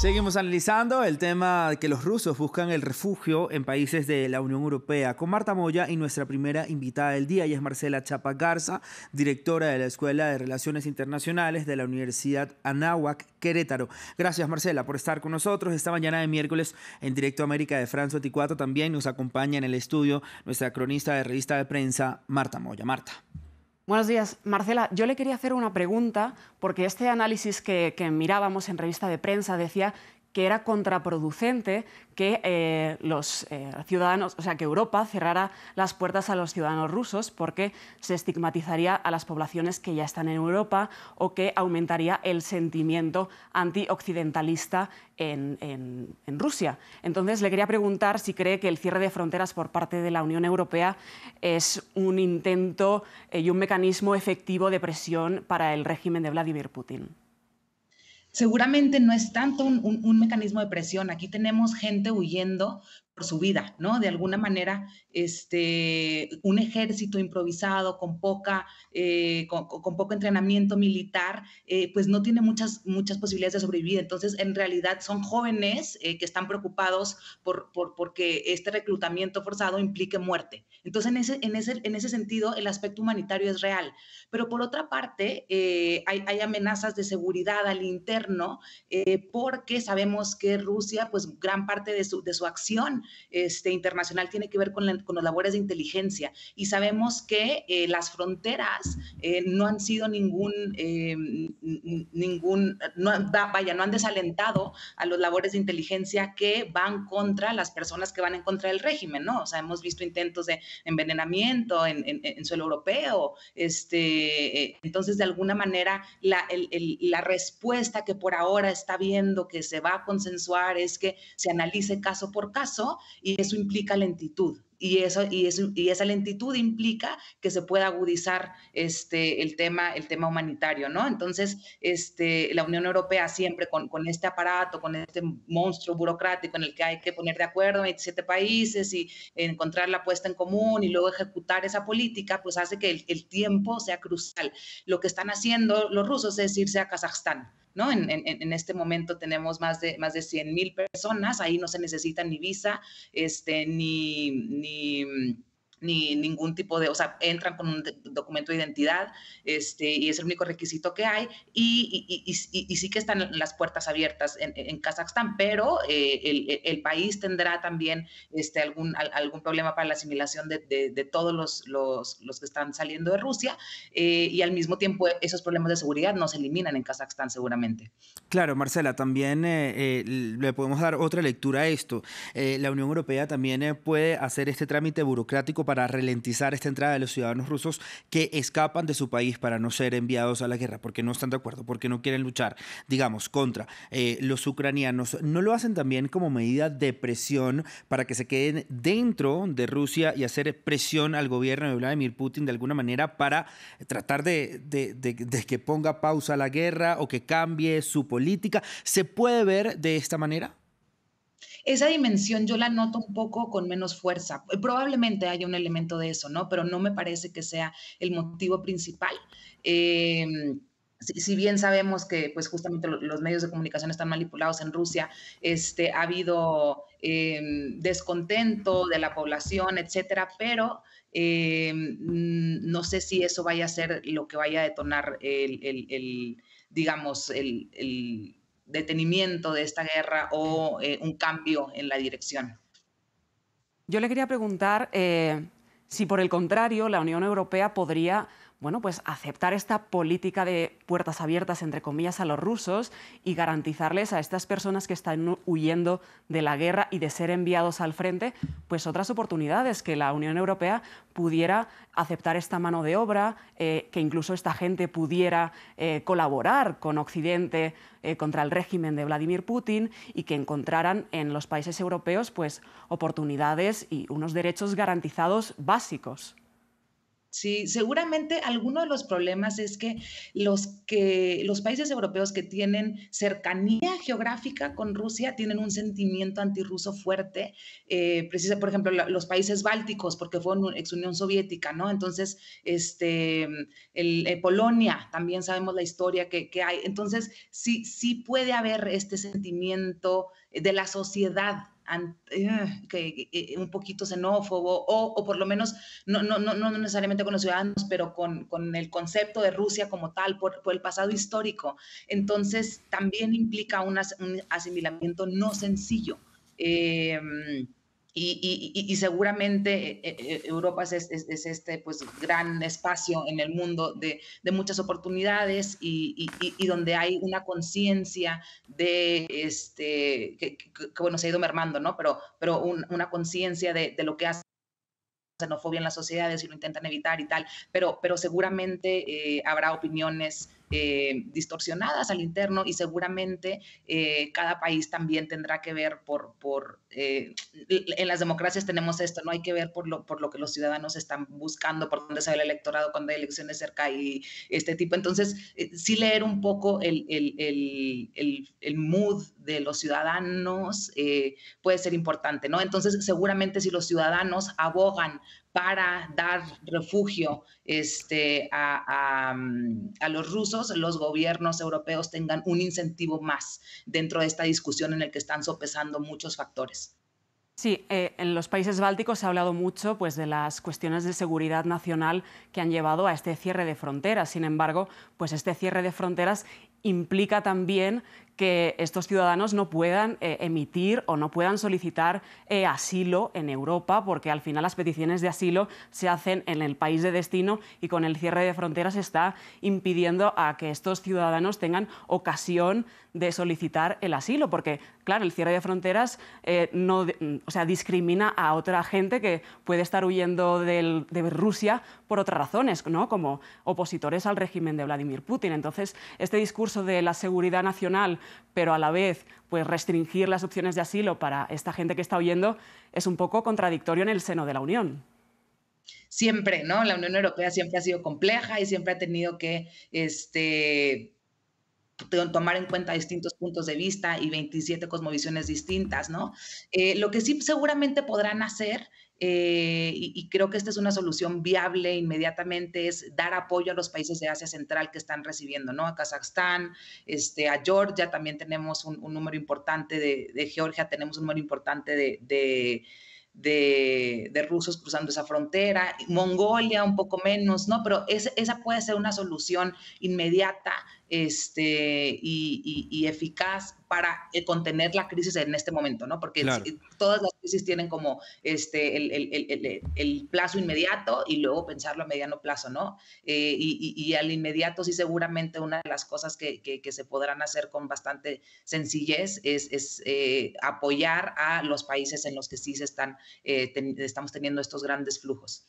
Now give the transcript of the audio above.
Seguimos analizando el tema de que los rusos buscan el refugio en países de la Unión Europea con Marta Moya y nuestra primera invitada del día, y es Marcela Chapa Garza, directora de la Escuela de Relaciones Internacionales de la Universidad Anáhuac Querétaro. Gracias Marcela por estar con nosotros esta mañana de miércoles en Directo América de France 24. También nos acompaña en el estudio nuestra cronista de revista de prensa, Marta Moya. Marta. Buenos días. Marcela, yo le quería hacer una pregunta porque este análisis que, mirábamos en revista de prensa decía que era contraproducente que eh, los eh, ciudadanos, o sea, que Europa cerrara las puertas a los ciudadanos rusos porque se estigmatizaría a las poblaciones que ya están en Europa o que aumentaría el sentimiento antioccidentalista en, en, Rusia. Entonces, le quería preguntar si cree que el cierre de fronteras por parte de la Unión Europea es un intento eh, y un mecanismo efectivo de presión para el régimen de Vladimir Putin seguramente no es tanto un, mecanismo de presión. Aquí tenemos gente huyendo su vida, ¿no? De alguna manera, este, un ejército improvisado con poca, eh, con, poco entrenamiento militar, eh, pues no tiene muchas, muchas posibilidades de sobrevivir. Entonces, en realidad son jóvenes eh, que están preocupados por, por, porque este reclutamiento forzado implique muerte. Entonces, en ese, en ese, en ese sentido, el aspecto humanitario es real. Pero por otra parte, hay, amenazas de seguridad al interno porque sabemos que Rusia, pues gran parte de su, de su acción este, internacional tiene que ver con, las labores de inteligencia y sabemos que eh, las fronteras eh, no han sido ningún, eh, ningún, no, vaya, no han desalentado a las labores de inteligencia que van contra las personas que van en contra del régimen, ¿no? O sea, hemos visto intentos de envenenamiento en, en, suelo europeo, este, entonces de alguna manera la, el, la respuesta que por ahora está viendo que se va a consensuar es que se analice caso por caso y eso implica lentitud. Y, eso, y, esa lentitud implica que se pueda agudizar este, el, tema, el tema humanitario, ¿no? Entonces, este, la Unión Europea siempre con, este aparato, con este monstruo burocrático en el que hay que poner de acuerdo 27 países y encontrar la puesta en común y luego ejecutar esa política, pues hace que el, el tiempo sea crucial. Lo que están haciendo los rusos es irse a Kazajstán en, este momento tenemos más de, más de 100 mil personas, ahí no se necesita ni visa, este, ni, ni mm, ni ningún tipo de, o sea, entran con un documento de identidad este, y es el único requisito que hay y, sí que están las puertas abiertas en, en Kazajstán, pero eh, el, país tendrá también este, algún, algún problema para la asimilación de, todos los, que están saliendo de Rusia eh, y al mismo tiempo esos problemas de seguridad no se eliminan en Kazajstán seguramente. Claro, Marcela, también eh, le podemos dar otra lectura a esto. la Unión Europea también puede hacer este trámite burocrático para ralentizar esta entrada de los ciudadanos rusos que escapan de su país para no ser enviados a la guerra, porque no están de acuerdo, porque no quieren luchar, digamos, contra eh, los ucranianos, no lo hacen también como medida de presión para que se queden dentro de Rusia y hacer presión al gobierno de Vladimir Putin de alguna manera para tratar de, de que ponga pausa a la guerra o que cambie su política. ¿Se puede ver de esta manera? esa dimensión yo la noto un poco con menos fuerza. Probablemente haya un elemento de eso, ¿no? Pero no me parece que sea el motivo principal. Eh, si, bien sabemos que pues justamente los medios de comunicación están manipulados en Rusia, este, ha habido eh, descontento de la población, etcétera, pero eh, mm, no sé si eso vaya a ser lo que vaya a detonar el, digamos, el detenimiento de esta guerra o eh, un cambio en la dirección. Yo le quería preguntar eh, si, por el contrario, la Unión Europea podría bueno, pues aceptar esta política de puertas abiertas, entre comillas, a los rusos y garantizarles a estas personas que están huyendo de la guerra y de ser enviados al frente, pues otras oportunidades, que la Unión Europea pudiera aceptar esta mano de obra, eh, que incluso esta gente pudiera eh, colaborar con Occidente eh, contra el régimen de Vladimir Putin y que encontraran en los países europeos pues, oportunidades y unos derechos garantizados básicos. Sí, seguramente alguno de los problemas es que los, que los países europeos que tienen cercanía geográfica con Rusia tienen un sentimiento antirruso fuerte, eh, precisa, por ejemplo, los países bálticos, porque fueron ex Unión Soviética, ¿no? Entonces, este, eh, Polonia, también sabemos la historia que, que hay. Entonces, sí, sí puede haber este sentimiento de la sociedad eh, eh, un poquito xenófobo o, por lo menos no, no, no, no necesariamente con los ciudadanos, pero con, con el concepto de Rusia como tal, por, por el pasado histórico. Entonces, también implica un, un asimilamiento no sencillo. Eh, y, seguramente eh, eh, eh, Europa es, este pues, gran espacio en el mundo de, muchas oportunidades y, donde hay una conciencia de, este, que, bueno, se ha ido mermando, ¿no? Pero, pero una conciencia de, lo que hace xenofobia en las sociedades y lo intentan evitar y tal, pero, pero seguramente habrá opiniones eh, distorsionadas al interno y seguramente eh, cada país también tendrá que ver por, por eh, en las democracias tenemos esto, no hay que ver por lo, por lo que los ciudadanos están buscando, por dónde sale el electorado cuando hay elecciones cerca y este tipo. Entonces, sí leer un poco el, el, el, el mood de los ciudadanos puede ser importante, ¿no? Entonces, seguramente si los ciudadanos abogan para dar refugio este, mm, a, los rusos, los gobiernos europeos tengan un incentivo más dentro de esta discusión en la que están sopesando muchos factores. Sí, eh, en los países bálticos se ha hablado mucho pues, de las cuestiones de seguridad nacional que han llevado a este cierre de fronteras. Sin embargo, pues este cierre de fronteras implica también que estos ciudadanos no puedan eh, emitir o no puedan solicitar eh, asilo en Europa, porque al final las peticiones de asilo se hacen en el país de destino y con el cierre de fronteras está impidiendo a que estos ciudadanos tengan ocasión de solicitar el asilo, porque claro, el cierre de fronteras eh, no, mm, o sea, discrimina a otra gente que puede estar huyendo de Rusia por otras razones, ¿no? como opositores al régimen de Vladimir Putin. Entonces, este discurso de la seguridad nacional pero a la vez pues restringir las opciones de asilo para esta gente que está huyendo es un poco contradictorio en el seno de la Unión siempre, ¿no? La Unión Europea siempre ha sido compleja y siempre ha tenido que este, tomar en cuenta distintos puntos de vista y 27 cosmovisiones distintas, ¿no? Eh, lo que sí seguramente podrán hacer eh, y, creo que esta es una solución viable inmediatamente, es dar apoyo a los países de Asia Central que están recibiendo, ¿no? A Kazajstán, este, a Georgia también tenemos un, número importante de, de, Georgia, tenemos un número importante de, de rusos cruzando esa frontera, Mongolia un poco menos, ¿no? Pero esa puede ser una solución inmediata este, y, eficaz para eh, contener la crisis en este momento, ¿no? Porque todas las crisis tienen como este, el, plazo inmediato y luego pensarlo a mediano plazo, ¿no? Eh, y, al inmediato sí seguramente una de las cosas que, que, se podrán hacer con bastante sencillez es, es eh, apoyar a los países en los que sí se están, estamos teniendo estos grandes flujos.